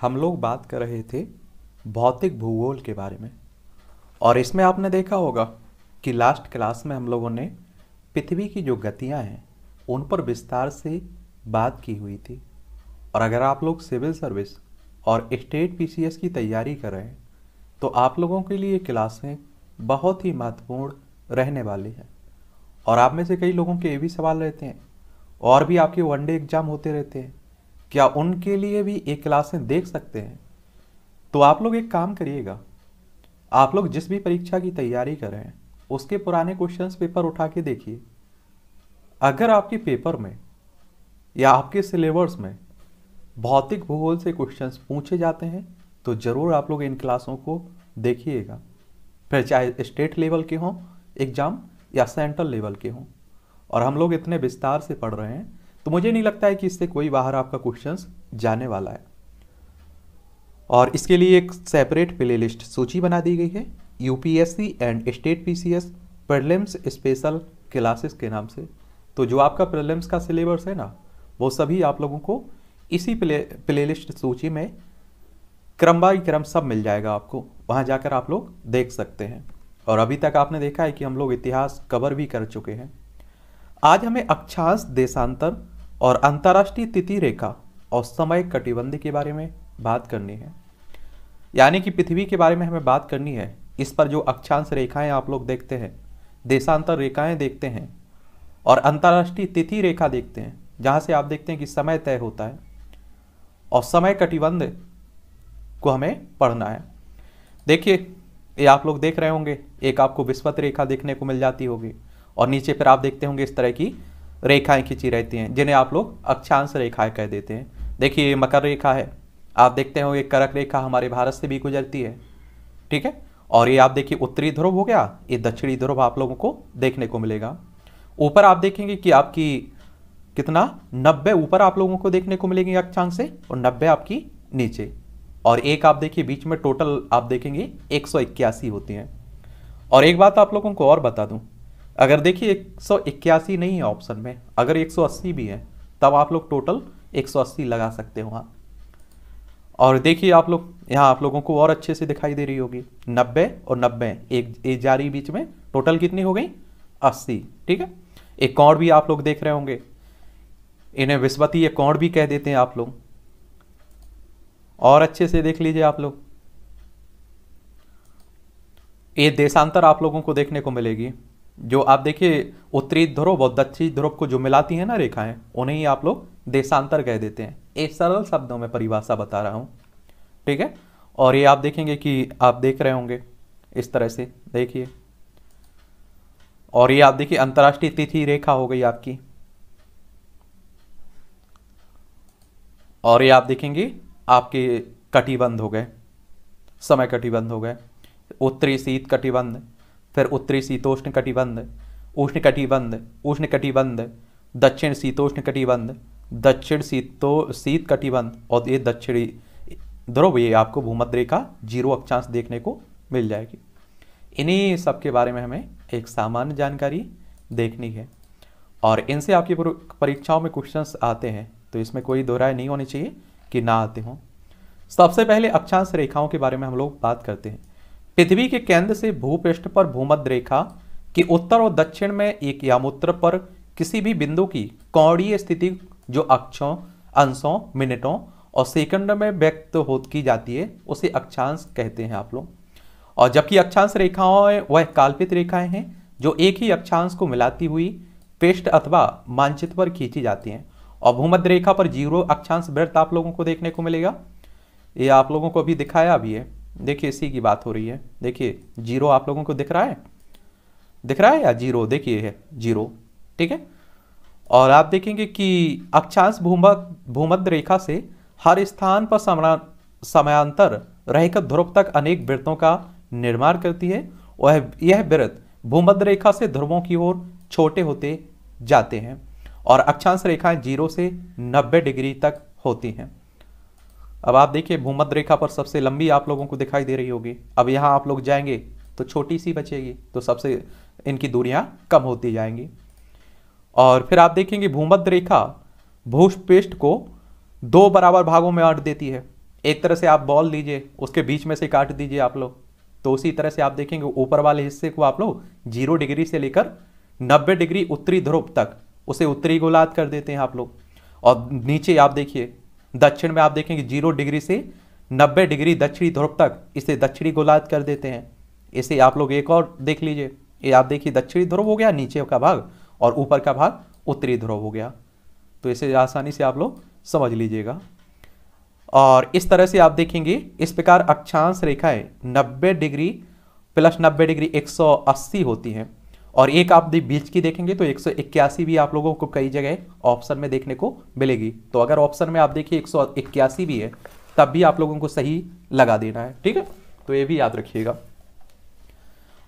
हम लोग बात कर रहे थे भौतिक भूगोल के बारे में और इसमें आपने देखा होगा कि लास्ट क्लास में हम लोगों ने पृथ्वी की जो गतियां हैं उन पर विस्तार से बात की हुई थी और अगर आप लोग सिविल सर्विस और स्टेट पीसीएस की तैयारी कर रहे हैं तो आप लोगों के लिए क्लासें बहुत ही महत्वपूर्ण रहने वाली हैं और आप में से कई लोगों के ये भी सवाल रहते हैं और भी आपके वनडे एग्ज़ाम होते रहते हैं क्या उनके लिए भी एक क्लासें देख सकते हैं तो आप लोग एक काम करिएगा आप लोग जिस भी परीक्षा की तैयारी कर रहे हैं उसके पुराने क्वेश्चंस पेपर उठा के देखिए अगर आपके पेपर में या आपके सिलेबस में भौतिक भूगोल से क्वेश्चंस पूछे जाते हैं तो ज़रूर आप लोग इन क्लासों को देखिएगा फिर चाहे स्टेट लेवल के हों एग्ज़ाम या सेंट्रल लेवल के हों और हम लोग इतने विस्तार से पढ़ रहे हैं तो मुझे नहीं लगता है कि इससे कोई बाहर आपका क्वेश्चन जाने वाला है और इसके लिए एक सेपरेट प्लेलिस्ट सूची बना दी गई है UPSC and state PCS prelims special classes के नाम से तो जो आपका प्रलिम्स का सिलेबस है ना वो सभी आप लोगों को इसी प्ले प्लेलिस्ट सूची में क्रम बाई क्रम सब मिल जाएगा आपको वहाँ जाकर आप लोग देख सकते हैं और अभी तक आपने देखा है कि हम लोग इतिहास कवर भी कर चुके हैं आज हमें अक्षांश देशांतर और अंतर्राष्ट्रीय तिथि रेखा और समय कटिबंध के बारे में बात करनी है यानी कि पृथ्वी के बारे में हमें बात करनी है इस पर जो अक्षांश रेखाएं आप लोग देखते हैं देशांतर रेखाएं देखते हैं और अंतर्राष्ट्रीय तिथि रेखा देखते हैं जहाँ से आप देखते हैं कि समय तय होता है और समय कटिबंध को हमें पढ़ना है देखिए ये आप लोग देख रहे होंगे एक आपको विस्वत रेखा देखने को मिल जाती होगी और नीचे फिर आप देखते होंगे इस तरह की रेखाएं खींची रहती हैं जिन्हें आप लोग अक्षांश रेखाएं कह देते हैं देखिए ये मकर रेखा है आप देखते हो ये करक रेखा हमारे भारत से भी गुजरती है ठीक है और ये आप देखिए उत्तरी ध्रुव हो गया ये दक्षिणी ध्रुव आप लोगों को देखने को मिलेगा ऊपर आप देखेंगे कि आपकी कितना नब्बे ऊपर आप लोगों को देखने को मिलेंगे अक्षांश से और नब्बे आपकी नीचे और एक आप देखिए बीच में टोटल आप देखेंगे एक होती हैं और एक बात आप लोगों को और बता दूं अगर देखिए एक नहीं है ऑप्शन में अगर 180 भी है तब आप लोग टोटल 180 लगा सकते हो वहाँ और देखिए आप लोग यहाँ आप लोगों को और अच्छे से दिखाई दे रही होगी 90 और 90 एक, ए जा रही बीच में टोटल कितनी हो गई 80 ठीक है एक कौड़ भी आप लोग देख रहे होंगे इन्हें विस्वती एक कौड़ भी कह देते हैं आप लोग और अच्छे से देख लीजिए आप लोग ये देशांतर आप लोगों को देखने को मिलेगी जो आप देखिए उत्तरी ध्रुव और दक्षिणी ध्रुव को जो मिलाती है ना रेखाएं उन्हें ही आप लोग देशांतर कह देते हैं एक सरल शब्दों में परिभाषा बता रहा हूं ठीक है और ये आप देखेंगे कि आप देख रहे होंगे इस तरह से देखिए और ये आप देखिए अंतर्राष्ट्रीय तिथि रेखा हो गई आपकी और ये आप देखेंगे आपके कटिबंध हो गए समय कटिबंध हो गए उत्तरी शीत कटिबंध फिर उत्तरी शीतोष्ण कटिबंध उष्ण कटिबंध उष्ण कटिबंध दक्षिण शीतोष्ण कटिबंध दक्षिण शीतो शीत कटिबंध और ये दक्षिणी ध्रुव ये आपको भूमध्य रेखा जीरो अक्षांश देखने को मिल जाएगी इन्हीं सब के बारे में हमें एक सामान्य जानकारी देखनी है और इनसे आपकी परीक्षाओं में क्वेश्चंस आते हैं तो इसमें कोई दोहराए नहीं होनी चाहिए कि ना आते हों सबसे पहले अक्षांश रेखाओं के बारे में हम लोग बात करते हैं पृथ्वी के केंद्र से भूपृष्ठ पर भूमध्य रेखा के उत्तर और दक्षिण में एक यामूत्र पर किसी भी बिंदु की कौड़ीय स्थिति जो अक्षों अंशों मिनटों और सेकंड में व्यक्त हो की जाती है उसे अक्षांश कहते हैं आप लोग और जबकि अक्षांश रेखाओं वह काल्पित रेखाएं हैं जो एक ही अक्षांश को मिलाती हुई पृष्ठ अथवा मानचित्र पर खींची जाती हैं और भूमध्य रेखा पर जीरो अक्षांश वृत्त आप लोगों को देखने को मिलेगा ये आप लोगों को अभी दिखाया भी है देखिए इसी की बात हो रही है देखिए जीरो आप लोगों को दिख रहा है दिख रहा है या जीरो देखिए है जीरो ठीक है और आप देखेंगे कि अक्षांश भूमध भूमध्य रेखा से हर स्थान पर समयांतर रहकर ध्रुव तक अनेक वृत्तों का निर्माण करती है वह यह वृत्त भूमध्य रेखा से ध्रुवों की ओर छोटे होते जाते हैं और अक्षांश रेखाएं जीरो से 90 डिग्री तक होती हैं अब आप देखिए भूमध्य रेखा पर सबसे लंबी आप लोगों को दिखाई दे रही होगी अब यहाँ आप लोग जाएंगे तो छोटी सी बचेगी तो सबसे इनकी दूरियाँ कम होती जाएंगी और फिर आप देखेंगे भूमध्य रेखा भूष को दो बराबर भागों में आट देती है एक तरह से आप बॉल लीजिए उसके बीच में से काट दीजिए आप लोग तो उसी तरह से आप देखेंगे ऊपर वाले हिस्से को आप लोग जीरो डिग्री से लेकर नब्बे डिग्री उत्तरी ध्रुव तक उसे उत्तरी गोलाद कर देते हैं आप लोग और नीचे आप देखिए दक्षिण में आप देखेंगे जीरो डिग्री से नब्बे डिग्री दक्षिणी ध्रुव तक इसे दक्षिणी गोलार्ध कर देते हैं इसे आप लोग एक और देख लीजिए ये आप देखिए दक्षिणी ध्रुव हो गया नीचे का भाग और ऊपर का भाग उत्तरी ध्रुव हो गया तो इसे आसानी से आप लोग समझ लीजिएगा और इस तरह से आप देखेंगे इस प्रकार अक्षांश रेखाएं 90 डिग्री प्लस 90 डिग्री 180 होती हैं और एक आप बीच की देखेंगे तो एक भी आप लोगों को कई जगह ऑप्शन में देखने को मिलेगी तो अगर ऑप्शन में आप देखिए एक भी है तब भी आप लोगों को सही लगा देना है ठीक है तो ये भी याद रखिएगा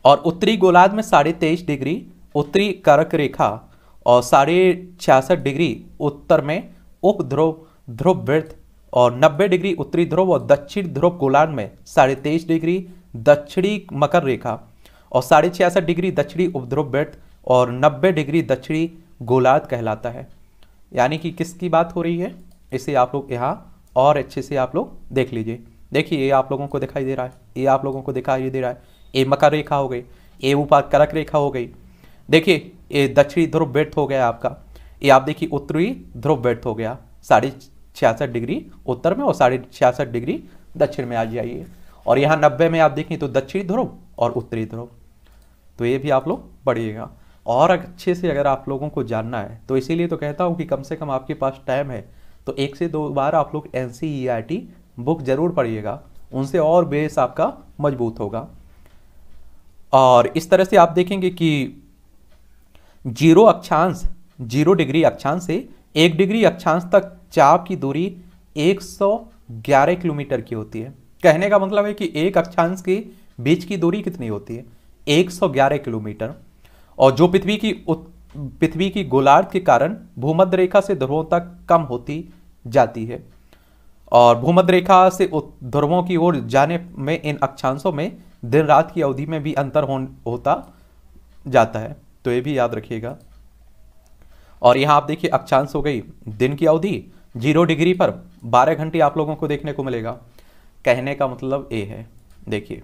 और उत्तरी गोलार्ध में साढ़े तेईस डिग्री उत्तरी करक रेखा और साढ़े छियासठ डिग्री उत्तर में उप ध्रुव ध्रुव वृत्त और नब्बे डिग्री उत्तरी ध्रुव और दक्षिण ध्रुव गोलार्ध में साढ़े तेईस डिग्री दक्षिणी मकर रेखा और साढ़े छियासठ डिग्री दक्षिणी उपध्रुव बेट और नब्बे डिग्री दक्षिणी गोलार्ध कहलाता है यानी कि किसकी बात हो रही है इसे आप लोग यहाँ और अच्छे से आप लोग देख लीजिए देखिए ये आप लोगों को दिखाई दे रहा है ये आप लोगों को दिखाई दे रहा है ये मकर रेखा हो गई ये ऊपर करक रेखा हो गई देखिए ये दक्षिणी ध्रुव बेट हो गया आपका ये आप देखिए उत्तरी ध्रुव बेट हो गया साढ़े छियासठ डिग्री उत्तर में और साढ़े छियासठ डिग्री दक्षिण में आ जाइए और यहाँ नब्बे में आप देखें तो दक्षिणी ध्रुव और उत्तरी ध्रुव तो ये भी आप लोग पढ़िएगा और अच्छे से अगर आप लोगों को जानना है तो इसीलिए तो कहता हूँ कि कम से कम आपके पास टाइम है तो एक से दो बार आप लोग एन बुक ज़रूर पढ़िएगा उनसे और बेस आपका मजबूत होगा और इस तरह से आप देखेंगे कि जीरो अक्षांश जीरो डिग्री अक्षांश से एक डिग्री अक्षांश तक चाप की दूरी 111 किलोमीटर की होती है कहने का मतलब है कि एक अक्षांश के बीच की दूरी कितनी होती है 111 किलोमीटर और जो पृथ्वी की पृथ्वी की गोलार्ध के कारण भूमध्य रेखा से ध्रुवों तक कम होती जाती है और भूमध्य रेखा से ध्रुवों की ओर जाने में इन अक्षांशों में दिन रात की अवधि में भी अंतर हो, होता जाता है तो ये भी याद रखिएगा और यहाँ आप देखिए अक्षांश हो गई दिन की अवधि जीरो डिग्री पर बारह घंटे आप लोगों को देखने को मिलेगा कहने का मतलब ये है देखिए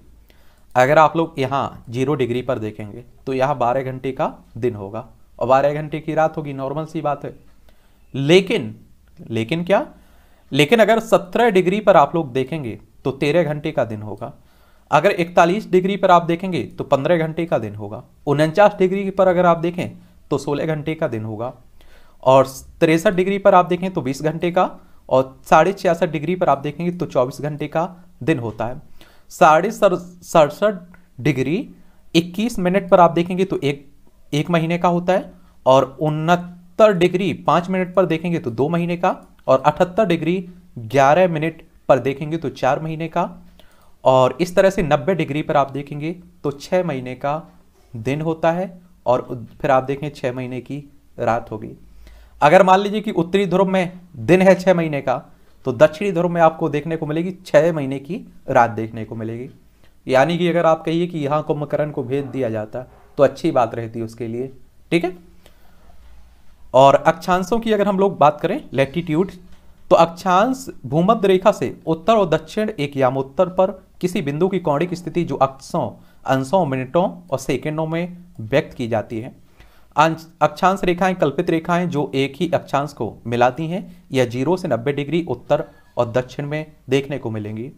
अगर आप लोग यहाँ जीरो डिग्री पर देखेंगे तो यहाँ बारह घंटे का दिन होगा और बारह घंटे की रात होगी नॉर्मल सी बात है लेकिन लेकिन क्या लेकिन अगर सत्रह डिग्री पर आप लोग देखेंगे तो तेरह घंटे का दिन होगा अगर इकतालीस डिग्री पर आप देखेंगे तो पंद्रह घंटे का दिन होगा उनचास डिग्री पर अगर आप देखें तो सोलह घंटे का दिन होगा और तिरसठ डिग्री पर आप देखें तो बीस घंटे का और साढ़े छियासठ डिग्री पर आप देखेंगे तो चौबीस घंटे का दिन होता है साढ़े सड़सठ डिग्री 21 मिनट पर आप देखेंगे तो एक एक महीने का होता है और उनहत्तर डिग्री पाँच मिनट पर देखेंगे तो दो महीने का और अठहत्तर डिग्री ग्यारह मिनट पर देखेंगे तो चार महीने का और इस तरह से 90 डिग्री पर आप देखेंगे तो छः महीने का दिन होता है और फिर आप देखें छः महीने की रात होगी अगर मान लीजिए कि उत्तरी ध्रुव में दिन है छः महीने का तो दक्षिणी ध्रुव में आपको देखने को मिलेगी छः महीने की रात देखने को मिलेगी यानी कि अगर आप कहिए कि यहाँ कुंभकर्ण को भेज दिया जाता तो अच्छी बात रहती उसके लिए ठीक है और अक्षांशों की अगर हम लोग बात करें लेटीट्यूड तो अक्षांश भूमध्य रेखा से उत्तर और दक्षिण एक यामोत्तर पर किसी बिंदु की कौणिक स्थिति जो अक्षों अंशों मिनटों और सेकेंडों में व्यक्त की जाती है अक्षांश रेखाएं कल्पित रेखाएं जो एक ही अक्षांश को मिलाती हैं यह जीरो से नब्बे डिग्री उत्तर और दक्षिण में देखने को मिलेंगी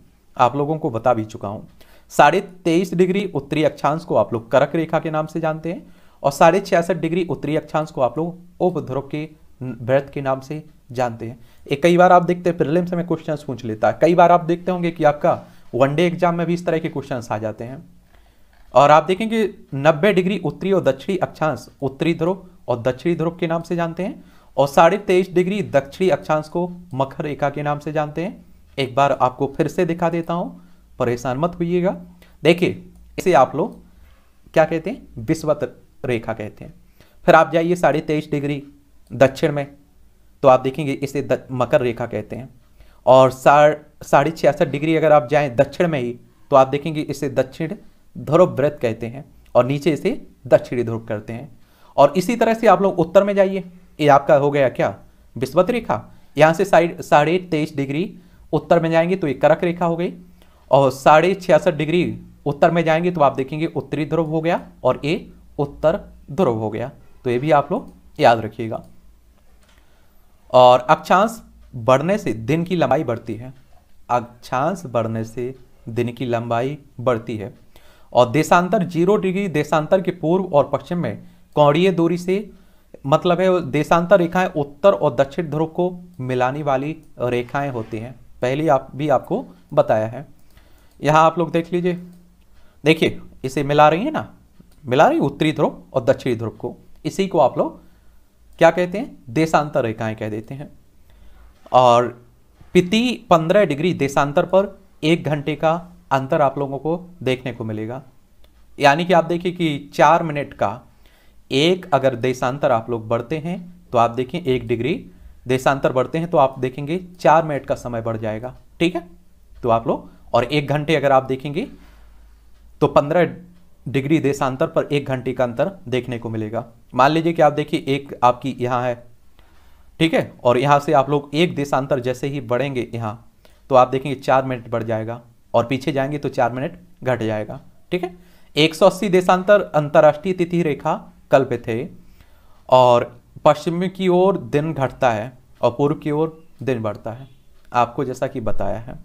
आप लोगों को बता भी चुका हूं साढ़े तेईस डिग्री उत्तरी अक्षांश को आप लोग करक रेखा के नाम से जानते हैं और साढ़े छियासठ डिग्री उत्तरी अक्षांश को आप लोग उपध्रुव के व्रत के नाम से जानते हैं एक कई बार आप देखते हैं प्रिलिम्स में क्वेश्चन पूछ लेता है कई बार आप देखते होंगे कि आपका वनडे एग्जाम में भी इस तरह के क्वेश्चन आ जाते हैं और आप देखेंगे 90 डिग्री उत्तरी और दक्षिणी अक्षांश उत्तरी ध्रुव और दक्षिणी ध्रुव के नाम से जानते हैं और साढ़े तेईस डिग्री दक्षिणी अक्षांश को मकर रेखा के नाम से जानते हैं एक बार आपको फिर से दिखा देता हूँ परेशान मत होइएगा देखिए इसे आप लोग क्या कहते हैं विश्वत रेखा कहते हैं फिर आप जाइए साढ़े तेईस डिग्री दक्षिण में तो आप देखेंगे इसे द, मकर रेखा कहते हैं और साढ़े छियासठ डिग्री अगर आप जाए दक्षिण में ही तो आप देखेंगे इसे दक्षिण ध्रुव व्रत कहते हैं और नीचे इसे दक्षिणी ध्रुव करते हैं और इसी तरह से आप लोग उत्तर में जाइए ये आपका हो गया क्या विस्वत रेखा यहाँ से साइड साढ़े तेईस डिग्री उत्तर में जाएंगे तो ये करक रेखा हो गई और साढ़े छियासठ डिग्री उत्तर में जाएंगे तो आप देखेंगे उत्तरी ध्रुव हो गया और ये उत्तर ध्रुव हो गया तो ये भी आप लोग याद रखिएगा और अक्षांश बढ़ने से दिन की लंबाई बढ़ती है अक्षांश बढ़ने से दिन की लंबाई बढ़ती है और देशांतर जीरो डिग्री देशांतर के पूर्व और पश्चिम में कौड़ीय दूरी से मतलब है देशांतर रेखाएं उत्तर और दक्षिण ध्रुव को मिलाने वाली रेखाएं होती हैं पहले आप भी आपको बताया है यहाँ आप लोग देख लीजिए देखिए इसे मिला रही है ना मिला रही उत्तरी ध्रुव और दक्षिणी ध्रुव को इसी को आप लोग क्या कहते हैं देशांतर रेखाएं कह देते हैं और पिति पंद्रह डिग्री देशांतर पर एक घंटे का अंतर आप लोगों को देखने को मिलेगा यानी कि आप देखिए कि चार मिनट का एक अगर देशांतर आप लोग बढ़ते हैं तो आप देखें एक डिग्री देशांतर बढ़ते हैं तो आप देखेंगे चार मिनट का समय बढ़ जाएगा ठीक है तो आप लोग और एक घंटे अगर आप देखेंगे तो पंद्रह डिग्री देशांतर पर एक घंटे का अंतर देखने को मिलेगा मान लीजिए कि आप देखिए एक आपकी यहाँ है ठीक है और यहाँ से आप लोग एक देशांतर जैसे ही बढ़ेंगे यहाँ तो आप देखेंगे चार मिनट बढ़ जाएगा और पीछे जाएंगे तो चार मिनट घट जाएगा ठीक है एक सौ अस्सी देशांतर अंतर्राष्ट्रीय तिथि रेखा कल पे थे और पश्चिम की ओर दिन घटता है और पूर्व की ओर दिन बढ़ता है आपको जैसा कि बताया है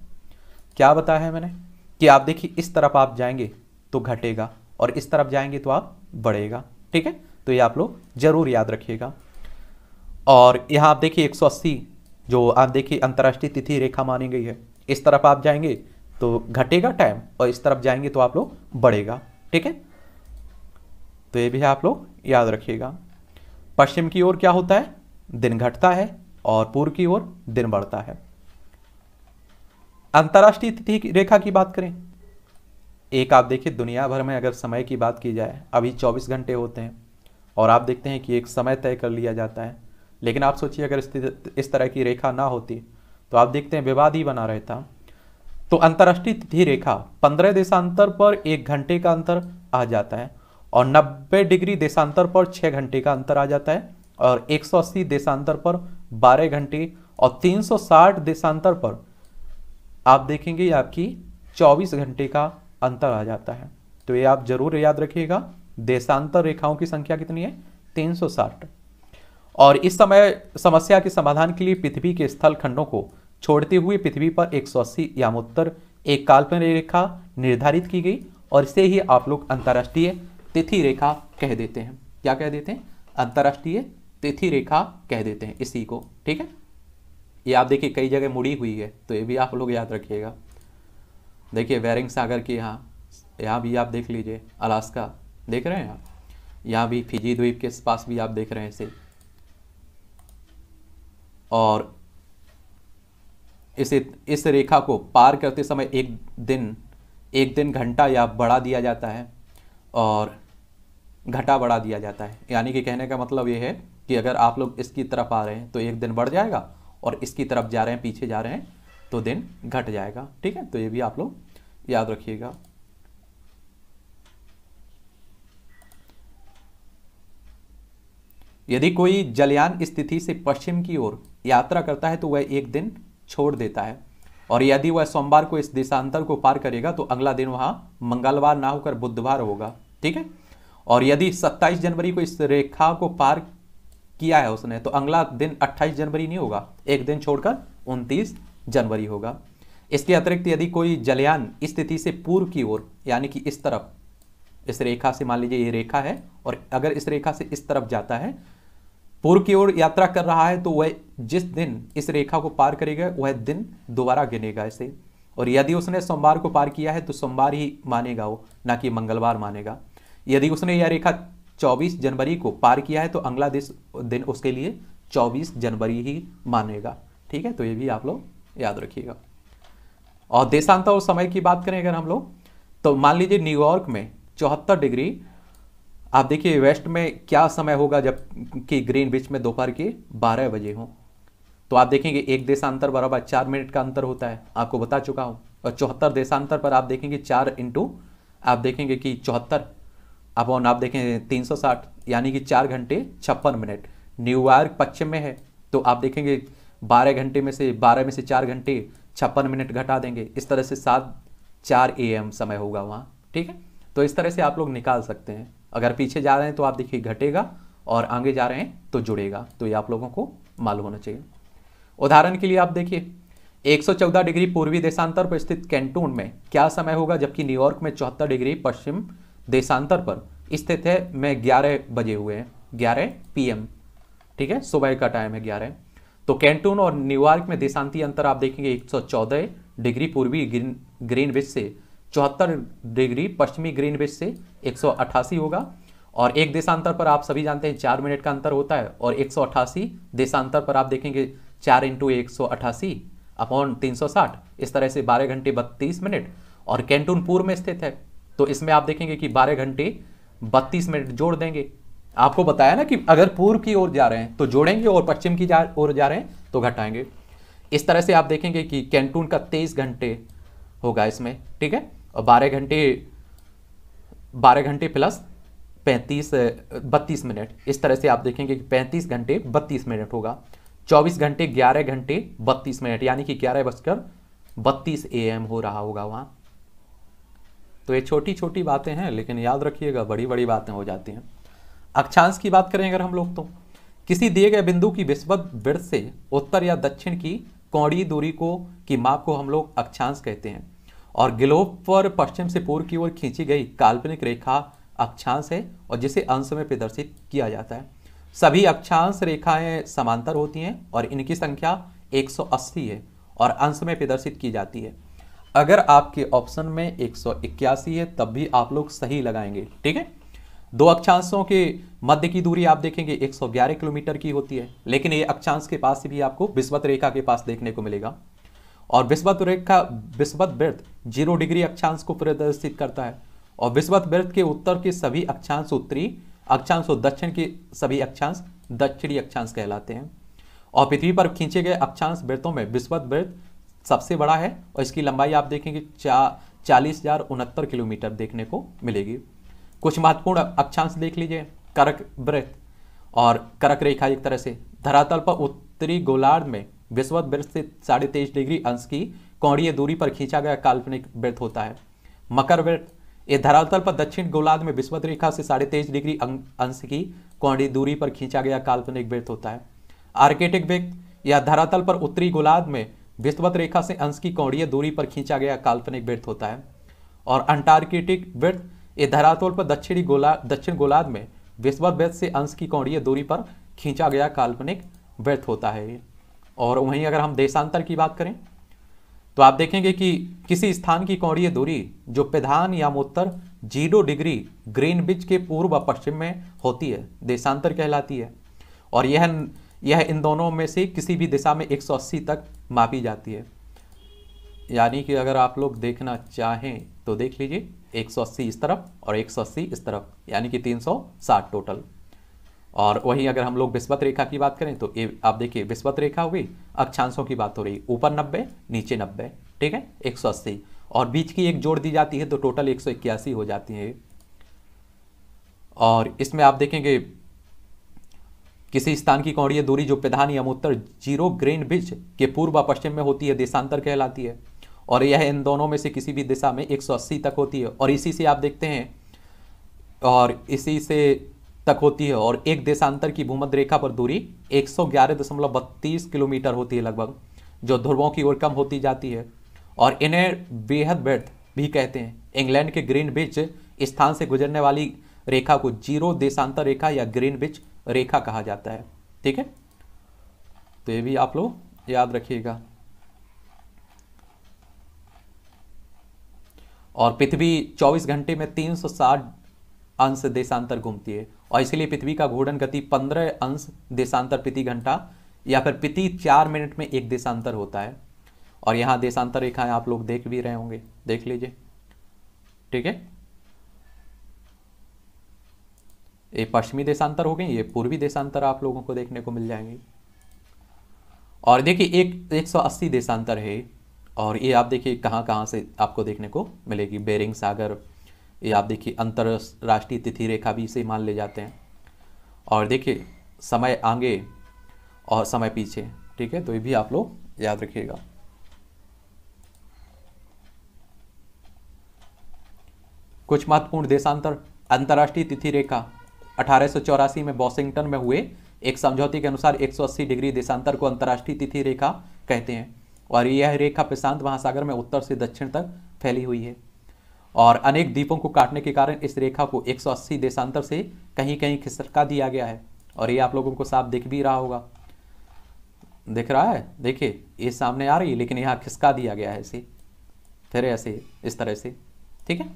क्या बताया है मैंने कि आप देखिए इस तरफ आप जाएंगे तो घटेगा और इस तरफ जाएंगे तो आप बढ़ेगा ठीक है तो ये आप लोग जरूर याद रखिएगा और यहाँ आप देखिए 180 जो आप देखिए अंतर्राष्ट्रीय तिथि रेखा मानी गई है इस तरफ आप जाएंगे तो घटेगा टाइम और इस तरफ जाएंगे तो आप लोग बढ़ेगा ठीक है तो ये भी आप लोग याद रखिएगा पश्चिम की ओर क्या होता है दिन घटता है और पूर्व की ओर दिन बढ़ता है अंतर्राष्ट्रीय तिथि रेखा की बात करें एक आप देखिए दुनिया भर में अगर समय की बात की जाए अभी 24 घंटे होते हैं और आप देखते हैं कि एक समय तय कर लिया जाता है लेकिन आप सोचिए अगर इस तरह की रेखा ना होती तो आप देखते हैं विवाद ही बना रहता तो अंतर्राष्ट्रीय तिथि रेखा पंद्रह देशांतर पर एक घंटे का अंतर आ जाता है और 90 डिग्री देशांतर पर छः घंटे का अंतर आ जाता है और 180 देशांतर पर 12 घंटे और 360 देशांतर पर आप देखेंगे आपकी 24 घंटे का अंतर आ जाता है तो ये आप जरूर याद रखिएगा देशांतर रेखाओं की संख्या कितनी है 360 और इस समय समस्या के समाधान के लिए पृथ्वी के स्थल खंडों को छोड़ते हुए पृथ्वी पर एक अस्सी यामोत्तर एक काल्पनिक रेखा निर्धारित की गई और इसे ही आप लोग अंतर्राष्ट्रीय तिथि रेखा कह देते हैं क्या कह देते हैं अंतर्राष्ट्रीय तिथि रेखा कह देते हैं इसी को ठीक है ये आप देखिए कई जगह मुड़ी हुई है तो ये भी आप लोग याद रखिएगा देखिए वैरिंग सागर की यहाँ यहाँ भी आप देख लीजिए अलास्का देख रहे हैं आप यहाँ भी फिजी द्वीप के पास भी आप देख रहे हैं इसे और इसे इस रेखा को पार करते समय एक दिन एक दिन घंटा या बढ़ा दिया जाता है और घटा बढ़ा दिया जाता है यानी कि कहने का मतलब ये है कि अगर आप लोग इसकी तरफ आ रहे हैं तो एक दिन बढ़ जाएगा और इसकी तरफ जा रहे हैं पीछे जा रहे हैं तो दिन घट जाएगा ठीक है तो ये भी आप लोग याद रखिएगा यदि कोई जलयान स्थिति से पश्चिम की ओर यात्रा करता है तो वह एक दिन छोड़ देता है और यदि वह सोमवार को इस देशांतर को पार करेगा तो अगला दिन वहां मंगलवार ना होकर बुधवार होगा ठीक है और यदि 27 जनवरी को इस रेखा को पार किया है उसने तो अगला दिन 28 जनवरी नहीं होगा एक दिन छोड़कर 29 जनवरी होगा इसके अतिरिक्त यदि कोई जलयान स्थिति से पूर्व की ओर यानी कि इस तरफ इस रेखा से मान लीजिए ये रेखा है और अगर इस रेखा से इस तरफ जाता है पूर्व की ओर यात्रा कर रहा है तो वह जिस दिन इस रेखा को पार करेगा वह दिन दोबारा गिनेगा इसे और यदि उसने सोमवार को पार किया है तो सोमवार ही मानेगा वो ना कि मंगलवार मानेगा यदि उसने यह रेखा 24 जनवरी को पार किया है तो अगला दिन उसके लिए 24 जनवरी ही मानेगा ठीक है तो ये भी आप लोग याद रखिएगा और देशांतर और समय की बात करें अगर हम लोग तो मान लीजिए न्यूयॉर्क में चौहत्तर डिग्री आप देखिए वेस्ट में क्या समय होगा जब कि ग्रीन बीच में दोपहर के बारह बजे हों तो आप देखेंगे एक देशांतर बराबर चार मिनट का अंतर होता है आपको बता चुका हूँ और चौहत्तर देशांतर पर आप देखेंगे चार इंटू आप देखेंगे कि चौहत्तर अब ऑन आप देखेंगे तीन सौ साठ यानी कि चार घंटे छप्पन मिनट न्यूयॉर्क पश्चिम में है तो आप देखेंगे बारह घंटे में से बारह में से चार घंटे छप्पन मिनट घटा देंगे इस तरह से सात चार ए समय होगा वहाँ ठीक है तो इस तरह से आप लोग निकाल सकते हैं अगर पीछे जा रहे हैं तो आप देखिए घटेगा और आगे जा रहे हैं तो जुड़ेगा तो ये आप लोगों को मालूम होना चाहिए उदाहरण के लिए आप देखिए 114 डिग्री पूर्वी देशांतर पर स्थित कैंटून में क्या समय होगा जबकि न्यूयॉर्क में चौहत्तर डिग्री पश्चिम देशांतर पर स्थित है में ग्यारह बजे हुए हैं ग्यारह पीएम ठीक है सुबह का टाइम है ग्यारह तो कैंटून और न्यूयॉर्क में देशांति अंतर आप देखेंगे एक डिग्री पूर्वी ग्रीन विच से चौहत्तर डिग्री पश्चिमी ग्रीन विच से एक होगा और एक देशांतर पर आप सभी जानते हैं चार मिनट का अंतर होता है और एक देशांतर पर आप देखेंगे चार इंटू एक सौ अठासी अपॉन तीन सौ साठ इस तरह से बारह घंटे बत्तीस मिनट और कैंटून पूर्व में स्थित है तो इसमें आप देखेंगे कि बारह घंटे बत्तीस मिनट जोड़ देंगे आपको बताया ना कि अगर पूर्व की ओर जा रहे हैं तो जोड़ेंगे और पश्चिम की ओर जा, जा रहे हैं तो घटाएंगे इस तरह से आप देखेंगे कि कैंटून का तेईस घंटे होगा इसमें ठीक है बारह घंटे बारह घंटे प्लस पैंतीस बत्तीस मिनट इस तरह से आप देखेंगे कि पैंतीस घंटे बत्तीस मिनट होगा चौबीस घंटे ग्यारह घंटे बत्तीस मिनट यानी कि ग्यारह बजकर बत्तीस ए एम हो रहा होगा वहाँ तो ये छोटी छोटी बातें हैं लेकिन याद रखिएगा बड़ी बड़ी बातें हो जाती हैं अक्षांश की बात करें अगर हम लोग तो किसी दिए गए बिंदु की विस्वत वृद्ध से उत्तर या दक्षिण की कौड़ी दूरी को की माप को हम लोग अक्षांश कहते हैं और ग्लोब पर पश्चिम से पूर्व की ओर खींची गई काल्पनिक रेखा अक्षांश है और जिसे अंश में प्रदर्शित किया जाता है सभी अक्षांश रेखाएं समांतर होती हैं और इनकी संख्या 180 है और अंश में प्रदर्शित की जाती है अगर आपके ऑप्शन में एक है तब भी आप लोग सही लगाएंगे ठीक है दो अक्षांशों के मध्य की दूरी आप देखेंगे 111 किलोमीटर की होती है लेकिन ये अक्षांश के पास भी आपको विस्वत रेखा के पास देखने को मिलेगा और विस्वत रेखा विस्वत वृत्त जीरो डिग्री अक्षांश को प्रदर्शित करता है और विस्वत वृत्त के उत्तर के सभी अक्षांश उत्तरी अक्षांश और दक्षिण के सभी अक्षांश दक्षिणी अक्षांश कहलाते हैं और पृथ्वी पर खींचे गए अक्षांश वृत्तों में विस्वत वृत्त सबसे बड़ा है और इसकी लंबाई आप देखेंगे चालीस हजार उनहत्तर किलोमीटर देखने को मिलेगी कुछ महत्वपूर्ण अक्षांश देख लीजिए करक वृत्त और करक रेखा एक तरह से धरातल पर उत्तरी गोलार्ध में विश्वत वृत्त से साढ़े तेईस डिग्री अंश की कौड़ीय दूरी पर खींचा गया काल्पनिक वृत्त होता है मकर वृत्त ये धरातल पर दक्षिण गोलार्ध में विश्वत रेखा से साढ़े तेईस डिग्री अं-, अंश की कौड़ीय दूरी पर खींचा गया काल्पनिक वृत्त होता है आर्केटिक वृत्त या धरातल पर उत्तरी गोलार्ध में विश्वत रेखा से अंश की कौड़ीय दूरी पर खींचा गया काल्पनिक वृत्त होता है और अंटार्कटिक वृत्त ये धरातल पर दक्षिणी गोला दक्षिण गोलार्ध में विश्वत वृत्त से अंश की कौड़ीय दूरी पर खींचा गया काल्पनिक वृत्त होता है और वहीं अगर हम देशांतर की बात करें तो आप देखेंगे कि किसी स्थान की कौड़ीय दूरी जो प्रधान या मोत्तर जीरो डिग्री ग्रीन बिच के पूर्व और पश्चिम में होती है देशांतर कहलाती है और यह यह इन दोनों में से किसी भी दिशा में 180 तक मापी जाती है यानी कि अगर आप लोग देखना चाहें तो देख लीजिए 180 इस तरफ और 180 इस तरफ यानी कि 360 टोटल और वहीं अगर हम लोग विस्वत रेखा की बात करें तो ये आप देखिए विस्वत रेखा हुई अक्षांशों की बात हो रही ऊपर नब्बे नीचे नब्बे ठीक है एक सौ अस्सी और बीच की एक जोड़ दी जाती है तो टोटल एक सौ इक्यासी हो जाती है और इसमें आप देखेंगे किसी स्थान की कौड़ीय दूरी जो प्रधान यमोत्तर जीरो ग्रेन ब्रिज के पूर्व पश्चिम में होती है देशांतर कहलाती है और यह इन दोनों में से किसी भी दिशा में 180 तक होती है और इसी से आप देखते हैं और इसी से तक होती है और एक देशांतर की भूमध्य रेखा पर दूरी एक किलोमीटर होती है लगभग जो ध्रुवों की ओर कम होती जाती है और इन्हें बेहद बेर्थ भी कहते हैं इंग्लैंड के ग्रीन बिच स्थान से गुजरने वाली रेखा को जीरो देशांतर रेखा या ग्रीन बिच रेखा कहा जाता है ठीक है तो ये भी आप लोग याद रखिएगा और पृथ्वी 24 घंटे में 360 अंश देशांतर घूमती है और इसलिए पृथ्वी का घूर्णन गति पंद्रह अंश देशांतर प्रति घंटा या फिर प्रति चार मिनट में एक देशांतर होता है और यहाँ देशांतर रेखाएं आप लोग देख भी रहे होंगे देख लीजिए ठीक है ये पश्चिमी देशांतर हो गए ये पूर्वी देशांतर आप लोगों को देखने को मिल जाएंगे और देखिए एक 180 देशांतर है और ये आप देखिए कहाँ कहाँ से आपको देखने को मिलेगी बेरिंग सागर ये आप देखिए अंतर्राष्ट्रीय तिथि रेखा भी इसे मान ले जाते हैं और देखिए समय आगे और समय पीछे ठीक है तो ये भी आप लोग याद रखिएगा कुछ महत्वपूर्ण देशांतर अंतर्राष्ट्रीय तिथि रेखा अठारह में वॉशिंगटन में हुए एक समझौते के अनुसार 180 डिग्री देशांतर को अंतर्राष्ट्रीय तिथि रेखा कहते हैं और यह रेखा प्रशांत महासागर में उत्तर से दक्षिण तक फैली हुई है और अनेक द्वीपों को काटने के कारण इस रेखा को 180 देशांतर से कहीं कहीं खिसका दिया गया है और ये आप लोगों को साफ दिख भी रहा होगा दिख रहा है देखिए ये सामने आ रही है लेकिन यहाँ खिसका दिया गया है इसे फिर ऐसे इस तरह से ठीक है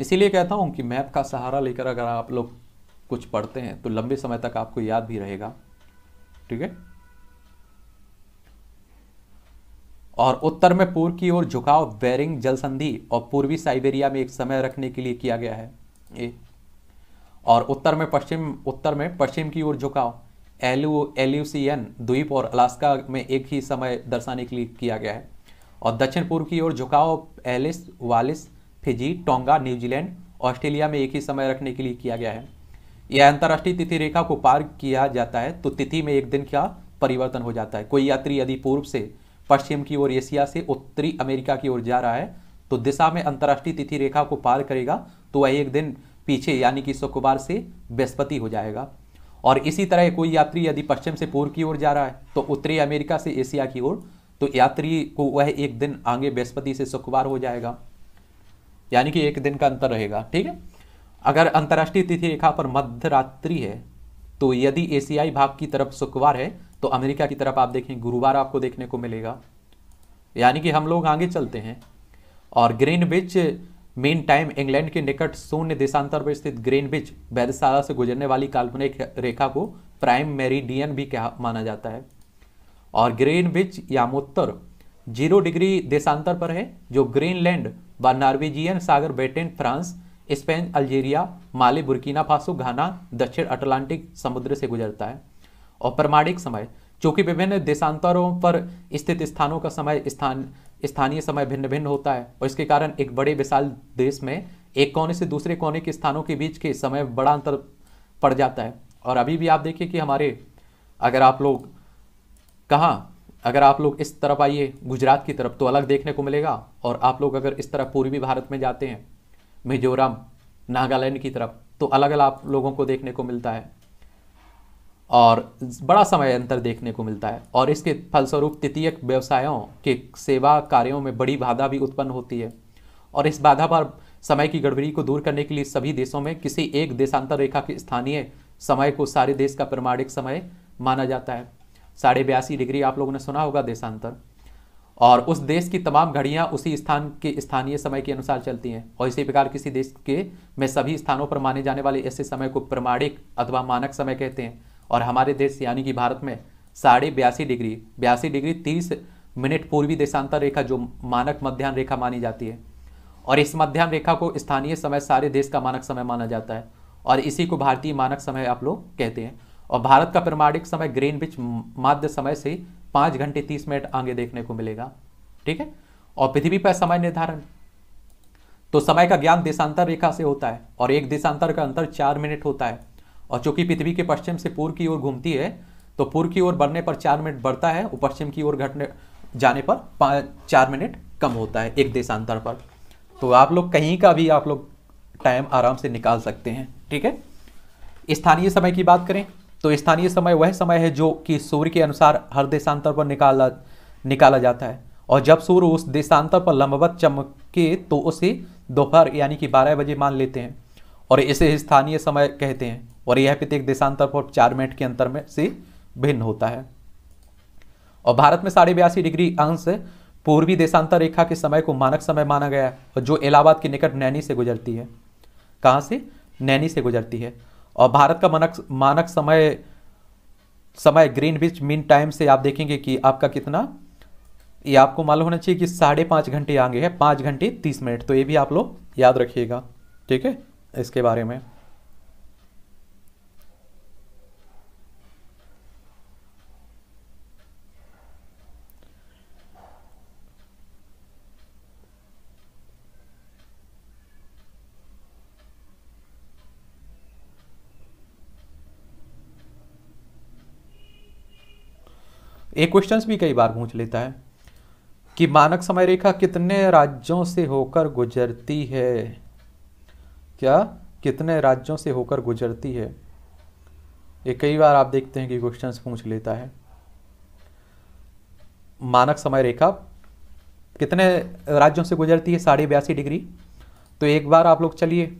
इसीलिए कहता हूँ कि मैप का सहारा लेकर अगर आप लोग कुछ पढ़ते हैं तो लंबे समय तक आपको याद भी रहेगा ठीक है और उत्तर में पूर्व की ओर झुकाव बेरिंग जल संधि और पूर्वी साइबेरिया में एक समय रखने के लिए किया गया है ए और उत्तर में पश्चिम उत्तर में पश्चिम की ओर झुकाव एलू एल्यूसियन द्वीप और अलास्का में एक ही समय दर्शाने के लिए किया गया है और दक्षिण पूर्व की ओर झुकाव Ellis Wallis Fiji Tonga New Zealand Australia में एक ही समय रखने के लिए किया गया है यह अंतर्राष्ट्रीय तिथि रेखा को पार किया जाता है तो तिथि में एक दिन का परिवर्तन हो जाता है कोई यात्री यदि पूर्व से पश्चिम की ओर एशिया से उत्तरी अमेरिका की ओर जा रहा है तो दिशा में अंतर्राष्ट्रीय तिथि रेखा को पार करेगा तो वह एक दिन पीछे यानी कि शुक्रवार से बृहस्पति हो जाएगा और इसी तरह कोई यात्री यदि पश्चिम से पूर्व की ओर जा रहा है तो उत्तरी अमेरिका से एशिया की ओर तो यात्री को वह एक दिन आगे बृहस्पति से शुक्रवार हो जाएगा यानी कि एक दिन का अंतर रहेगा ठीक है अगर अंतर्राष्ट्रीय तिथि रेखा पर मध्य रात्रि है तो यदि एशियाई भाग की तरफ शुक्रवार है तो अमेरिका की तरफ आप देखें गुरुवार आपको देखने को मिलेगा यानी कि हम लोग आगे चलते हैं और Greenwich mean time England के निकट शून्य देशांतर पर स्थित ग्रीन बिच वैधशाला से गुजरने वाली काल्पनिक रेखा को प्राइम मेरिडियन भी कहा माना जाता है और ग्रीन बिच यामोत्तर जीरो डिग्री देशांतर पर है जो ग्रीनलैंड व नॉर्वेजियन सागर Britain France Spain Algeria Mali Burkina Faso Ghana दक्षिण अटलांटिक समुद्र से गुजरता है और प्रमाणिक समय चूँकि विभिन्न देशांतरों पर स्थित स्थानों का समय स्थान स्थानीय समय भिन्न भिन्न होता है और इसके कारण एक बड़े विशाल देश में एक कोने से दूसरे कोने के स्थानों के बीच के समय बड़ा अंतर पड़ जाता है और अभी भी आप देखिए कि हमारे अगर आप लोग कहाँ अगर आप लोग इस तरफ आइए गुजरात की तरफ तो अलग देखने को मिलेगा और आप लोग अगर इस तरफ पूर्वी भारत में जाते हैं मिजोरम नागालैंड की तरफ तो अलग अलग आप लोगों को देखने को मिलता है और बड़ा समय अंतर देखने को मिलता है और इसके फलस्वरूप तृतीयक व्यवसायों के सेवा कार्यों में बड़ी बाधा भी उत्पन्न होती है और इस बाधा पर समय की गड़बड़ी को दूर करने के लिए सभी देशों में किसी एक देशांतर रेखा के स्थानीय समय को सारे देश का प्रमाणिक समय माना जाता है साढ़े बयासी डिग्री आप लोगों ने सुना होगा देशांतर और उस देश की तमाम घड़ियाँ उसी स्थान के स्थानीय समय के अनुसार चलती हैं और इसी प्रकार किसी देश के में सभी स्थानों पर माने जाने वाले ऐसे समय को प्रमाणिक अथवा मानक समय कहते हैं और हमारे देश यानी कि भारत में साढ़े बयासी डिग्री बयासी डिग्री तीस मिनट पूर्वी देशांतर रेखा जो मानक मध्यान्ह रेखा मानी जाती है और इस मध्यान रेखा को स्थानीय समय सारे देश का मानक समय माना जाता है और इसी को भारतीय मानक समय आप लोग कहते हैं और भारत का प्रमाणिक समय ग्रीन बिच माध्य समय से पाँच घंटे तीस मिनट आगे देखने को मिलेगा ठीक है और पृथ्वी पर समय निर्धारण तो समय का ज्ञान देशांतर रेखा से होता है और एक देशांतर का अंतर चार मिनट होता है और चूंकि पृथ्वी के पश्चिम से पूर्व की ओर घूमती है तो पूर्व की ओर बढ़ने पर चार मिनट बढ़ता है और पश्चिम की ओर घटने जाने पर पाँच चार मिनट कम होता है एक देशांतर पर तो आप लोग कहीं का भी आप लोग टाइम आराम से निकाल सकते हैं ठीक है स्थानीय समय की बात करें तो स्थानीय समय वह समय है जो कि सूर्य के अनुसार हर देशांतर पर निकाला निकाला जाता है और जब सूर्य उस देशांतर पर लंबवत चमके तो उसे दोपहर यानी कि 12 बजे मान लेते हैं और इसे स्थानीय समय कहते हैं और यह प्रत्येक तो देशांतर पर चार मिनट के अंतर में से भिन्न होता है और भारत में साढ़े बयासी डिग्री अंश पूर्वी देशांतर रेखा के समय को मानक समय माना गया है और जो इलाहाबाद के निकट नैनी से गुजरती है कहाँ से नैनी से गुजरती है और भारत का मानक मानक समय समय ग्रीन बीच मीन टाइम से आप देखेंगे कि आपका कितना ये आपको मालूम होना चाहिए कि साढ़े पाँच घंटे आगे है पाँच घंटे तीस मिनट तो ये भी आप लोग याद रखिएगा ठीक है इसके बारे में एक क्वेश्चन भी कई बार पूछ लेता है कि मानक समय रेखा कितने राज्यों से होकर गुजरती है क्या कितने राज्यों से होकर गुजरती है ये कई बार आप देखते हैं कि क्वेश्चन पूछ लेता है मानक समय रेखा कितने राज्यों से गुजरती है साढ़े बयासी डिग्री तो एक बार आप लोग चलिए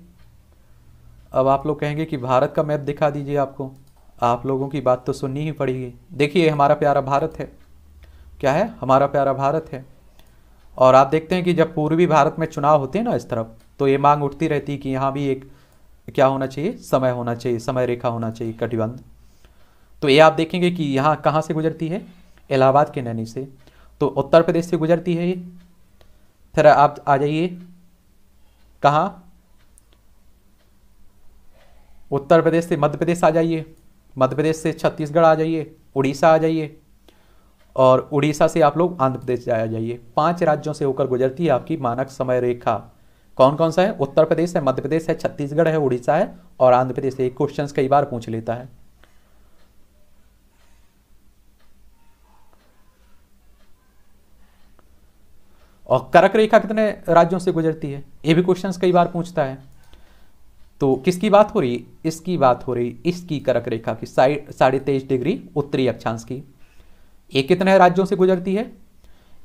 अब आप लोग कहेंगे कि भारत का मैप दिखा दीजिए आपको आप लोगों की बात तो सुननी ही पड़ेगी देखिए हमारा प्यारा भारत है क्या है हमारा प्यारा भारत है और आप देखते हैं कि जब पूर्वी भारत में चुनाव होते हैं ना इस तरफ तो ये मांग उठती रहती कि यहाँ भी एक क्या होना चाहिए समय होना चाहिए समय रेखा होना चाहिए कटिबंध तो ये आप देखेंगे कि यहाँ कहाँ से गुजरती है इलाहाबाद के नैनी से तो उत्तर प्रदेश से गुजरती है ये फिर आप आ जाइए कहाँ उत्तर प्रदेश से मध्य प्रदेश आ जाइए मध्य प्रदेश से छत्तीसगढ़ आ जाइए उड़ीसा आ जाइए और उड़ीसा से आप लोग आंध्र प्रदेश आ जाइए पांच राज्यों से होकर गुजरती है आपकी मानक समय रेखा कौन कौन सा है उत्तर प्रदेश है मध्य प्रदेश है छत्तीसगढ़ है उड़ीसा है और आंध्र प्रदेश है क्वेश्चन कई बार पूछ लेता है और करक रेखा कितने राज्यों से गुजरती है ये भी क्वेश्चंस कई बार पूछता है तो किसकी बात हो रही इसकी बात हो रही इसकी करक रेखा की साइड साढ़े तेईस डिग्री उत्तरी अक्षांश की ये कितने राज्यों से गुजरती है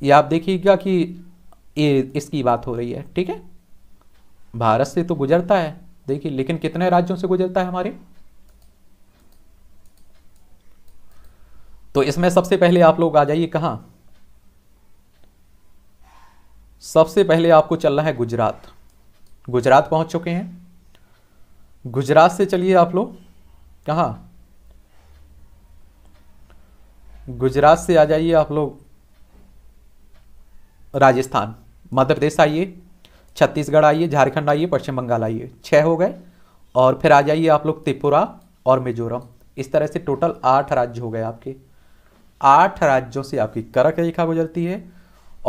ये आप देखिएगा कि ये इसकी बात हो रही है ठीक है भारत से तो गुजरता है देखिए लेकिन कितने राज्यों से गुजरता है हमारे तो इसमें सबसे पहले आप लोग आ जाइए कहा सबसे पहले आपको चलना है गुजरात गुजरात पहुंच चुके हैं गुजरात से चलिए आप लोग कहाँ गुजरात से आ जाइए आप लोग राजस्थान मध्य प्रदेश आइए छत्तीसगढ़ आइए झारखंड आइए पश्चिम बंगाल आइए छः हो गए और फिर आ जाइए आप लोग त्रिपुरा और मिजोरम इस तरह से टोटल आठ राज्य हो गए आपके आठ राज्यों से आपकी करक रेखा गुजरती है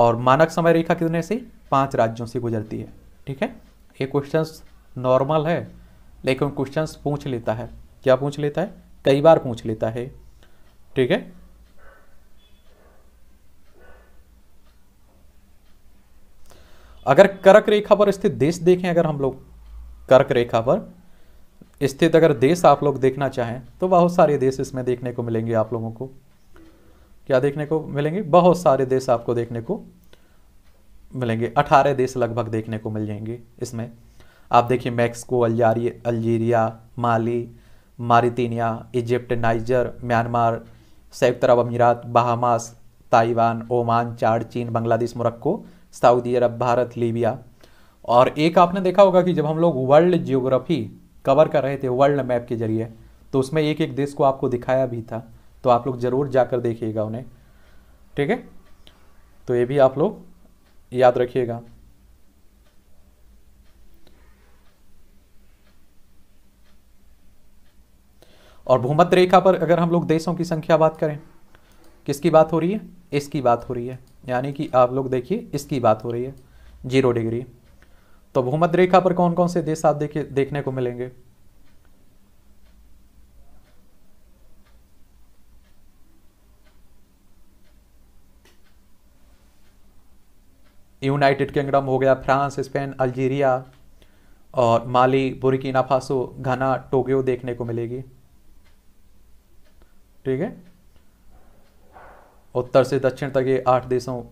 और मानक समय रेखा कितने से पांच राज्यों से गुजरती है ठीक है ये क्वेश्चन नॉर्मल है लेकिन क्वेश्चन पूछ लेता है क्या पूछ लेता है कई बार पूछ लेता है ठीक है अगर कर्क रेखा पर स्थित देश देखें अगर हम लोग कर्क रेखा पर स्थित अगर देश आप लोग देखना चाहें तो बहुत सारे देश इसमें देखने को मिलेंगे आप लोगों को क्या देखने को मिलेंगे बहुत सारे देश आपको देखने को मिलेंगे अठारह देश लगभग देखने को मिल जाएंगे इसमें आप देखिए Mexico Algeria Mali Mauritania Egypt Niger Myanmar संयुक्त अरब अमीरात बहामास ताइवान ओमान चाड चीन बांग्लादेश मोरक्को सऊदी अरब भारत लीबिया और एक आपने देखा होगा कि जब हम लोग वर्ल्ड जियोग्राफी कवर कर रहे थे वर्ल्ड मैप के जरिए तो उसमें एक एक देश को आपको दिखाया भी था तो आप लोग ज़रूर जाकर देखिएगा उन्हें ठीक है तो ये भी आप लोग याद रखिएगा और भूमध्य रेखा पर अगर हम लोग देशों की संख्या बात करें किसकी बात हो रही है इसकी बात हो रही है यानी कि आप लोग देखिए इसकी बात हो रही है जीरो डिग्री तो भूमध्य रेखा पर कौन कौन से देश आप देखिए देखने को मिलेंगे यूनाइटेड किंगडम हो गया फ्रांस स्पेन अल्जीरिया और माली बुरकीना फासो घना टोक्यो देखने को मिलेगी ठीक है उत्तर से दक्षिण तक ये आठ देशों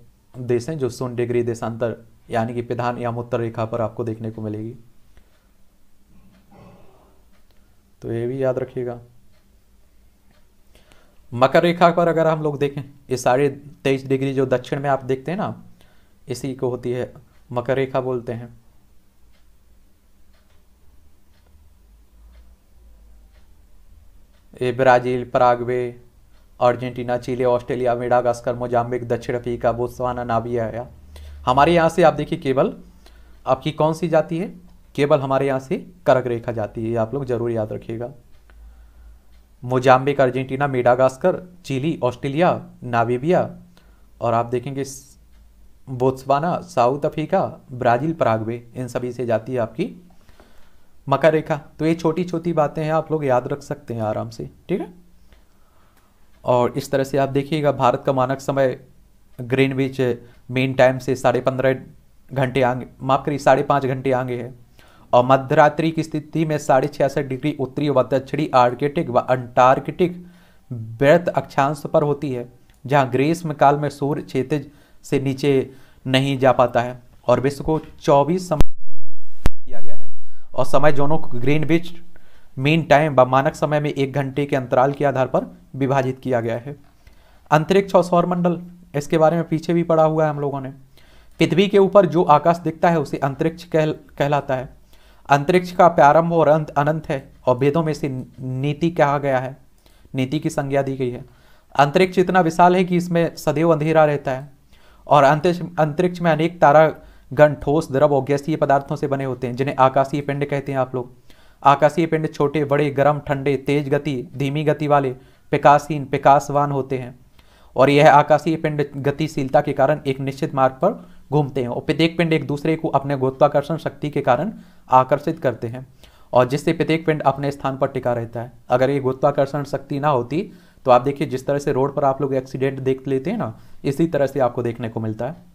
देश हैं जो शून्य डिग्री देशांतर यानी कि प्रधान उत्तर रेखा पर आपको देखने को मिलेगी तो ये भी याद रखिएगा मकर रेखा पर अगर हम लोग देखें ये साढ़े तेईस डिग्री जो दक्षिण में आप देखते हैं ना इसी को होती है मकर रेखा बोलते हैं Brazil Paraguay Argentina Chile Australia Madagascar Mozambique दक्षिण अफ्रीका बोत्सवाना नाबिया हमारे यहाँ से आप देखिए केवल आपकी कौन सी जाती है केवल हमारे यहाँ से करक रेखा जाती है आप लोग जरूर याद रखिएगा Mozambique Argentina Madagascar Chile Australia Namibia और आप देखेंगे Botswana South Africa Brazil Paraguay इन सभी से जाती है आपकी मकर रेखा तो ये छोटी छोटी बातें हैं आप लोग याद रख सकते हैं आराम से ठीक है और इस तरह से आप देखिएगा भारत का मानक समय ग्रीन मेन टाइम से साढ़े पंद्रह घंटे आगे माफ करिए साढ़े पाँच घंटे आगे है और मध्यरात्रि की स्थिति में साढ़े छियासठ डिग्री उत्तरी व दक्षिणी आर्कटिक व अंटार्कटिक व्यर्थ अक्षांश पर होती है जहाँ ग्रीष्म काल में सूर्य क्षेत्र से नीचे नहीं जा पाता है और विश्व को चौबीस समय और समय जोनों को ग्रीन बिच मीन टाइम व मानक समय में एक घंटे के अंतराल के आधार पर विभाजित किया गया है अंतरिक्ष और सौरमंडल इसके बारे में पीछे भी पढ़ा हुआ है हम लोगों ने पृथ्वी के ऊपर जो आकाश दिखता है उसे अंतरिक्ष कहल कहलाता है अंतरिक्ष का प्रारंभ और अंत अनंत है और वेदों में से नीति कहा गया है नीति की संज्ञा दी गई है अंतरिक्ष इतना विशाल है कि इसमें सदैव अंधेरा रहता है और अंतरिक्ष अंतरिक्ष में अनेक तारा घन ठोस द्रव और गैसीय पदार्थों से बने होते हैं जिन्हें आकाशीय पिंड कहते हैं आप लोग आकाशीय पिंड छोटे बड़े गर्म ठंडे तेज गति धीमी गति वाले पिकासीन पिकासवान होते हैं और यह आकाशीय पिंड गतिशीलता के कारण एक निश्चित मार्ग पर घूमते हैं और प्रत्येक पिंड एक दूसरे को अपने गुरुत्वाकर्षण शक्ति के कारण आकर्षित करते हैं और जिससे प्रत्येक पिंड अपने स्थान पर टिका रहता है अगर ये गुरुत्वाकर्षण शक्ति ना होती तो आप देखिए जिस तरह से रोड पर आप लोग एक्सीडेंट देख लेते हैं ना इसी तरह से आपको देखने को मिलता है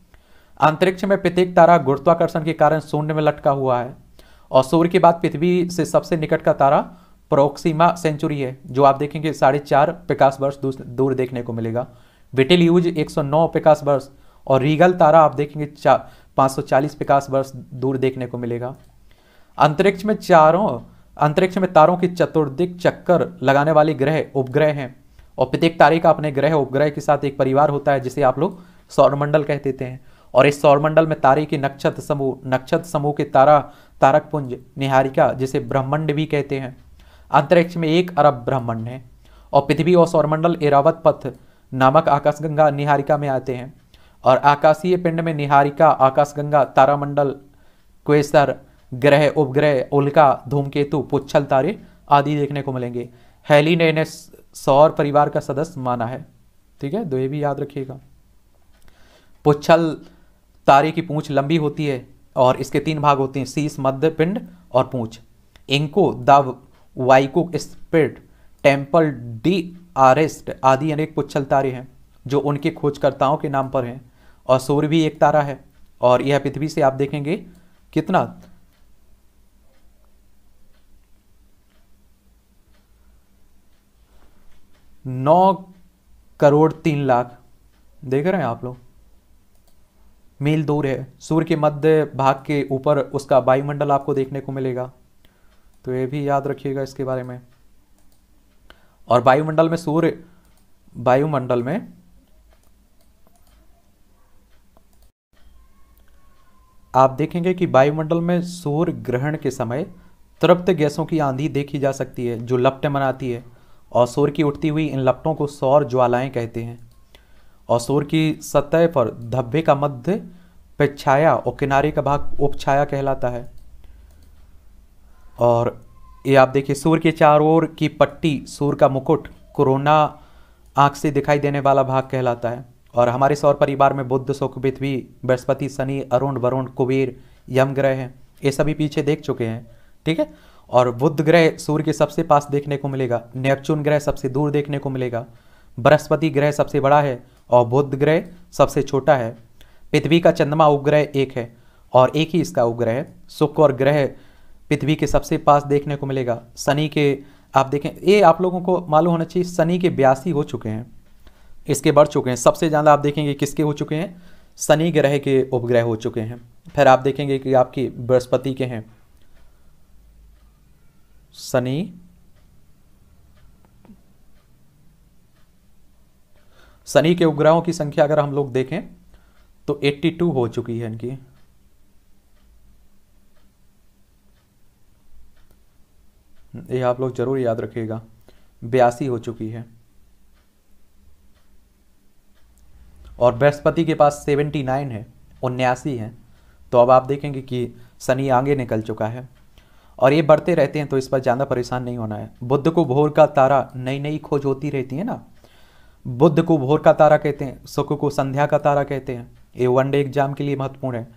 अंतरिक्ष में प्रत्येक तारा गुरुत्वाकर्षण के कारण शून्य में लटका हुआ है और सूर्य के बाद पृथ्वी से सबसे निकट का तारा प्रोक्सीमा सेंचुरी है जो आप देखेंगे साढ़े चार प्रकाश वर्ष दूर देखने को मिलेगा विटिल यूज नौ प्रकाश वर्ष और रीगल तारा आप देखेंगे सौ चालीस प्रकाश वर्ष दूर देखने को मिलेगा अंतरिक्ष में चारों अंतरिक्ष में तारों के चतुर्दिक चक्कर लगाने वाले ग्रह उपग्रह हैं और प्रत्येक तारे का अपने ग्रह उपग्रह के साथ एक परिवार होता है जिसे आप लोग सौरमंडल कह देते हैं और इस सौरमंडल में तारे के नक्षत्र समूह नक्षत्र समूह के तारा तारक पुंज निहारिका जिसे ब्रह्मंड भी कहते हैं अंतरिक्ष में एक अरब ब्रह्मंड है और पृथ्वी और सौरमंडल एरावत पथ नामक आकाशगंगा निहारिका में आते हैं और आकाशीय पिंड में निहारिका आकाशगंगा तारामंडल क्वेसर ग्रह उपग्रह उल्का धूमकेतु पुच्छल तारे आदि देखने को मिलेंगे हैली ने इन्हें सौर परिवार का सदस्य माना है ठीक है तो ये भी याद रखिएगा पुच्छल तारे की पूंछ लंबी होती है और इसके तीन भाग होते हैं सीस मध्य पिंड और पूंछ Encke de Vico Swift Tempel d'Arrest आदि अनेक पुच्छल तारे हैं जो उनके खोजकर्ताओं के नाम पर हैं और सूर्य भी एक तारा है और यह पृथ्वी से आप देखेंगे कितना नौ करोड़ तीन लाख देख रहे हैं आप लोग मील दूर है सूर्य के मध्य भाग के ऊपर उसका वायुमंडल आपको देखने को मिलेगा तो ये भी याद रखिएगा इसके बारे में और वायुमंडल में सूर्य वायुमंडल में आप देखेंगे कि वायुमंडल में सूर्य ग्रहण के समय तृप्त गैसों की आंधी देखी जा सकती है जो लपटें बनाती है और सूर्य की उठती हुई इन लपटों को सौर ज्वालाएं कहते हैं और सूर्य की सतह पर धब्बे का मध्य पे छाया और किनारे का भाग उपछाया कहलाता है और ये आप देखिए सूर्य के चारों ओर की पट्टी सूर्य का मुकुट कोरोना आँख से दिखाई देने वाला भाग कहलाता है और हमारे सौर परिवार में बुद्ध शुक्र पृथ्वी बृहस्पति शनि अरुण वरुण कुबेर यम ग्रह हैं ये सभी पीछे देख चुके हैं ठीक है और बुद्ध ग्रह सूर्य के सबसे पास देखने को मिलेगा नेपचून ग्रह सबसे दूर देखने को मिलेगा बृहस्पति ग्रह सबसे बड़ा है और बुध ग्रह सबसे छोटा है पृथ्वी का चंद्रमा उपग्रह एक है और एक ही इसका उपग्रह है शुक्र और ग्रह पृथ्वी के सबसे पास देखने को मिलेगा शनि के आप देखें ये आप लोगों को मालूम होना चाहिए शनि के ब्यासी हो चुके हैं इसके बढ़ चुके हैं सबसे ज़्यादा आप देखेंगे किसके हो चुके हैं शनि ग्रह के उपग्रह हो चुके हैं फिर आप देखेंगे कि आपकी बृहस्पति के हैं शनि शनि के उपग्रहों की संख्या अगर हम लोग देखें तो 82 हो चुकी है इनकी ये आप लोग जरूर याद रखिएगा बयासी हो चुकी है और बृहस्पति के पास 79 है उन्यासी है तो अब आप देखेंगे कि शनि आगे निकल चुका है और ये बढ़ते रहते हैं तो इस पर ज़्यादा परेशान नहीं होना है बुद्ध को भोर का तारा नई नई खोज होती रहती है ना बुद्ध को भोर का तारा कहते हैं शुक्र को संध्या का तारा कहते हैं ये वनडे एग्जाम के लिए महत्वपूर्ण है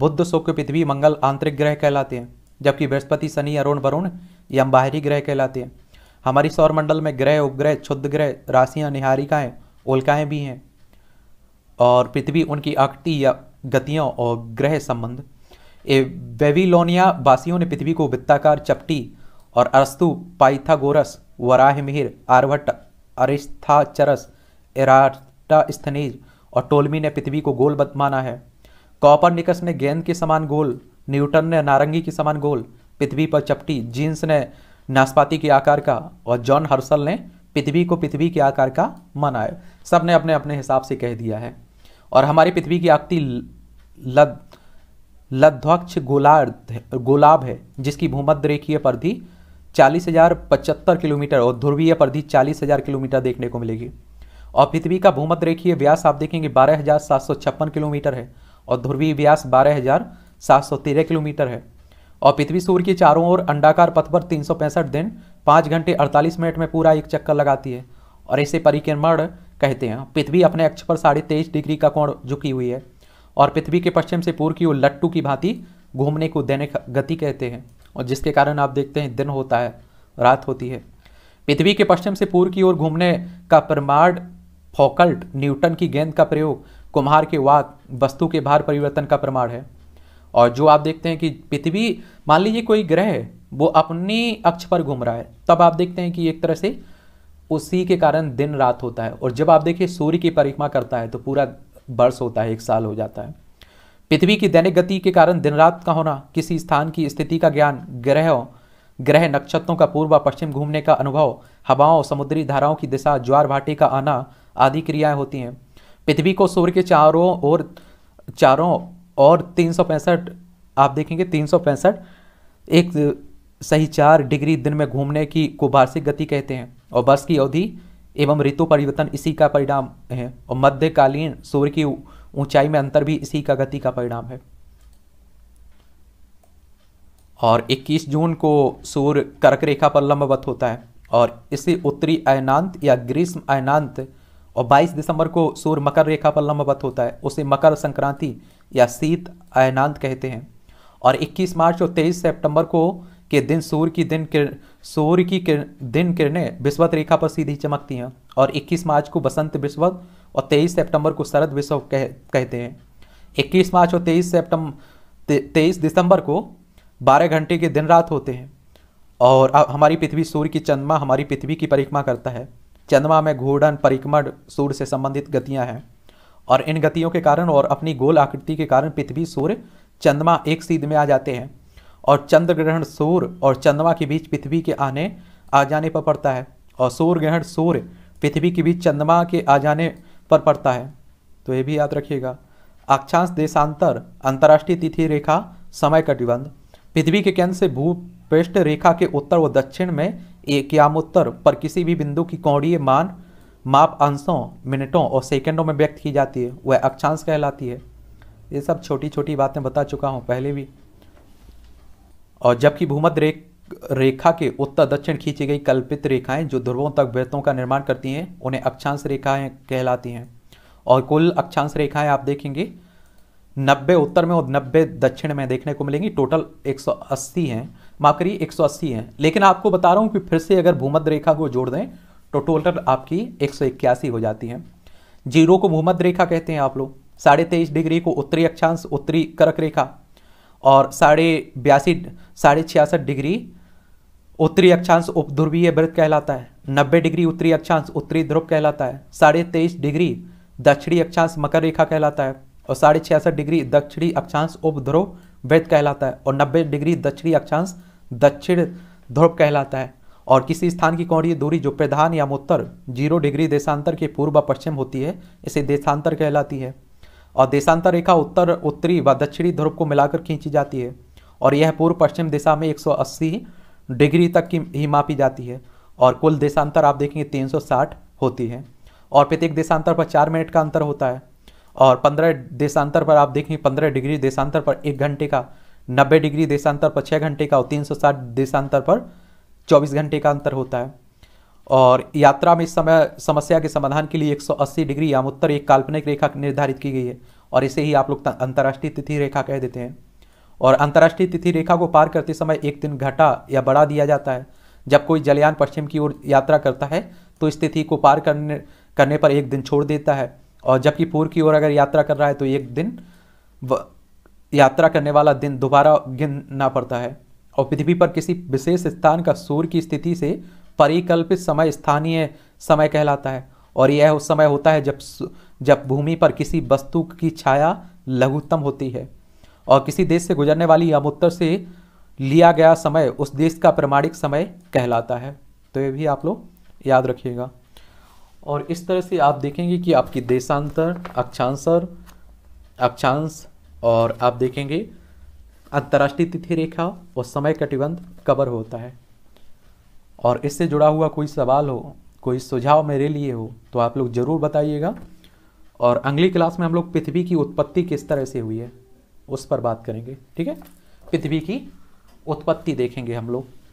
बुद्ध शुक्र पृथ्वी मंगल आंतरिक ग्रह कहलाते हैं जबकि बृहस्पति शनि अरुण वरुण या बाहरी ग्रह कहलाते हैं हमारी सौरमंडल में ग्रह उपग्रह क्षुद्ध ग्रह राशियाँ निहारिकाएँ उल्काएँ भी हैं और पृथ्वी उनकी आकृति या गतियों और ग्रह संबंध ए वेविलोनिया वासियों ने पृथ्वी को वित्ताकार चपटी और अरस्तु पाइथागोरस वराहमिहिर आर्भट अरिस्थाचरस एराटास्थनीज और टोलमी ने पृथ्वी को गोल माना है कॉपर निकस ने गेंद के समान गोल न्यूटन ने नारंगी के समान गोल पृथ्वी पर चपटी जीन्स ने नाशपाती के आकार का और जॉन हर्सल ने पृथ्वी को पृथ्वी के आकार का माना है सब ने अपने अपने हिसाब से कह दिया है और हमारी पृथ्वी की आकृति लद लद्वक्ष गोलार्ध गोलाब है जिसकी भूमध्य रेखीय परधि चालीस हजार पचहत्तर किलोमीटर और ध्रुवीय परधि चालीस हजार किलोमीटर देखने को मिलेगी और पृथ्वी का भूमध्य रेखीय व्यास आप देखेंगे बारह हजार सात सौ छप्पन किलोमीटर है और ध्रुवीय व्यास बारह हजार सात सौ तेरह किलोमीटर है और पृथ्वी सूर्य के चारों ओर अंडाकार पथ पर तीन सौ पैंसठ दिन पाँच घंटे अड़तालीस मिनट में पूरा एक चक्कर लगाती है और इसे परिक्रमण कहते हैं पृथ्वी अपने अक्ष पर साढ़े तेईस डिग्री का कोण झुकी हुई है और पृथ्वी के पश्चिम से पूर्व की ओर लट्टू की भांति घूमने को दैनिक गति कहते हैं और जिसके कारण आप देखते हैं दिन होता है रात होती है पृथ्वी के पश्चिम से पूर्व की ओर घूमने का प्रमाण फोकल्ट न्यूटन की गेंद का प्रयोग कुम्हार के वाक वस्तु के भार परिवर्तन का प्रमाण है और जो आप देखते हैं कि पृथ्वी मान लीजिए कोई ग्रह है वो अपने अक्ष पर घूम रहा है तब आप देखते हैं कि एक तरह से उसी के कारण दिन रात होता है और जब आप देखिए सूर्य की परिक्रमा करता है तो पूरा वर्ष होता है एक साल हो जाता है पृथ्वी की दैनिक गति के कारण दिन रात का होना किसी स्थान की स्थिति का ज्ञान ग्रहों ग्रह नक्षत्रों का पूर्व व पश्चिम घूमने का अनुभव हवाओं समुद्री धाराओं की दिशा ज्वार भाटी का आना आदि क्रियाएं होती हैं पृथ्वी को सूर्य के चारों और चारों और तीन सौ पैंसठ आप देखेंगे तीन सौ पैंसठ एक सही चार डिग्री दिन में घूमने की को वार्षिक गति कहते हैं और वर्ष की अवधि एवं ऋतु परिवर्तन इसी का परिणाम है और मध्यकालीन सूर्य की ऊंचाई में अंतर भी इसी का गति का परिणाम है और 21 जून को सूर्य कर्क रेखा पर लंबवत होता है और इसे उत्तरी अयनांत या ग्रीष्म अयनांत और 22 दिसंबर को सूर्य मकर रेखा पर लंबवत होता है उसे मकर संक्रांति या शीत अयनांत कहते हैं और 21 मार्च और 23 सितंबर को के दिन सूर्य की दिन किर सूर्य की किर, दिन किरणें विश्वत रेखा पर सीधी चमकती हैं और 21 मार्च को बसंत विश्वत और 23 सितंबर को शरद विश्व कह, कहते हैं 21 मार्च और 23 सितंबर तेईस दिसंबर को 12 घंटे के दिन रात होते हैं और हमारी पृथ्वी सूर्य की चंद्रमा हमारी पृथ्वी की परिक्रमा करता है चंद्रमा में घूर्णन परिक्रमण सूर्य से संबंधित गतियां हैं और इन गतियों के कारण और अपनी गोल आकृति के कारण पृथ्वी सूर्य चंद्रमा एक सीध में आ जाते हैं और चंद्र ग्रहण सूर्य और चंद्रमा के बीच पृथ्वी के आने आ जाने पर पड़ता है और सूर्य ग्रहण सूर्य पृथ्वी के बीच चंद्रमा के आ जाने पर पड़ता है तो ये भी याद रखिएगा अक्षांश देशांतर अंतर्राष्ट्रीय तिथि रेखा समय कटिबंध पृथ्वी के केंद्र से भूपृष्ठ रेखा के उत्तर व दक्षिण में क्यामोत्तर पर किसी भी बिंदु की कौड़ीय मान माप अंशों मिनटों और सेकंडों में व्यक्त की जाती है वह अक्षांश कहलाती है ये सब छोटी छोटी बातें बता चुका हूँ पहले भी और जबकि भूमध्य रेख रेखा के उत्तर दक्षिण खींची गई कल्पित रेखाएं जो ध्रुवों तक व्यतों का निर्माण करती हैं उन्हें अक्षांश रेखाएं कहलाती हैं और कुल अक्षांश रेखाएं आप देखेंगे 90 उत्तर में और 90 दक्षिण में देखने को मिलेंगी टोटल 180 हैं माफ करिए एक है लेकिन आपको बता रहा हूँ कि फिर से अगर भूमध्य रेखा को जोड़ दें तो टोटल आपकी एक हो जाती है जीरो को भूमध्य रेखा कहते हैं आप लोग साढ़े तेईस डिग्री को उत्तरी अक्षांश उत्तरी करक रेखा और साढ़े बयासी साढ़े छियासठ डिग्री उत्तरी अक्षांश उप ध्रुवीय वृत्त कहलाता है नब्बे डिग्री उत्तरी अक्षांश उत्तरी ध्रुव कहलाता है साढ़े तेईस डिग्री दक्षिणी अक्षांश मकर रेखा कहलाता है और साढ़े छियासठ डिग्री दक्षिणी अक्षांश उपध्रुव वैध कहलाता है और 90 डिग्री दक्षिणी अक्षांश दक्षिण ध्रुव कहलाता है और किसी स्थान की कौड़ी दूरी जो प्रधान या उत्तर जीरो डिग्री देशांतर के पूर्व व पश्चिम होती है इसे देशांतर कहलाती है और देशांतर रेखा उत्तर उत्तरी व दक्षिणी ध्रुव को मिलाकर खींची जाती है और यह पूर्व पश्चिम दिशा में 180 डिग्री तक की ही मापी जाती है और कुल देशांतर आप देखेंगे 360 होती है और प्रत्येक देशांतर पर चार मिनट का अंतर होता है और पंद्रह देशांतर पर आप देखें पंद्रह डिग्री देशांतर पर एक घंटे का नब्बे डिग्री देशांतर पर छः घंटे का और साठ देशांतर पर चौबीस घंटे का अंतर होता है और यात्रा में इस समय समस्या के समाधान के लिए 180 डिग्री या उत्तर एक काल्पनिक रेखा निर्धारित की गई है और इसे ही आप लोग अंतर्राष्ट्रीय तिथि रेखा कह देते हैं और अंतर्राष्ट्रीय तिथि रेखा को पार करते समय एक दिन घटा या बढ़ा दिया जाता है जब कोई जलयान पश्चिम की ओर यात्रा करता है तो इस तिथि को पार करने करने पर एक दिन छोड़ देता है और जबकि पूर्व की ओर अगर यात्रा कर रहा है तो एक दिन यात्रा करने वाला दिन दोबारा गिनना पड़ता है और पृथ्वी पर किसी विशेष स्थान का सूर्य की स्थिति से परिकल्पित समय स्थानीय समय कहलाता है और यह उस समय होता है जब जब भूमि पर किसी वस्तु की छाया लघुत्तम होती है और किसी देश से गुजरने वाली यमुत्तर से लिया गया समय उस देश का प्रमाणिक समय कहलाता है तो ये भी आप लोग याद रखिएगा और इस तरह से आप देखेंगे कि आपकी देशांतर अक्षांशर अक्षांश और आप देखेंगे अंतर्राष्ट्रीय तिथि रेखा और समय कटिबंध कवर होता है और इससे जुड़ा हुआ कोई सवाल हो कोई सुझाव मेरे लिए हो तो आप लोग ज़रूर बताइएगा और अगली क्लास में हम लोग पृथ्वी की उत्पत्ति किस तरह से हुई है उस पर बात करेंगे ठीक है पृथ्वी की उत्पत्ति देखेंगे हम लोग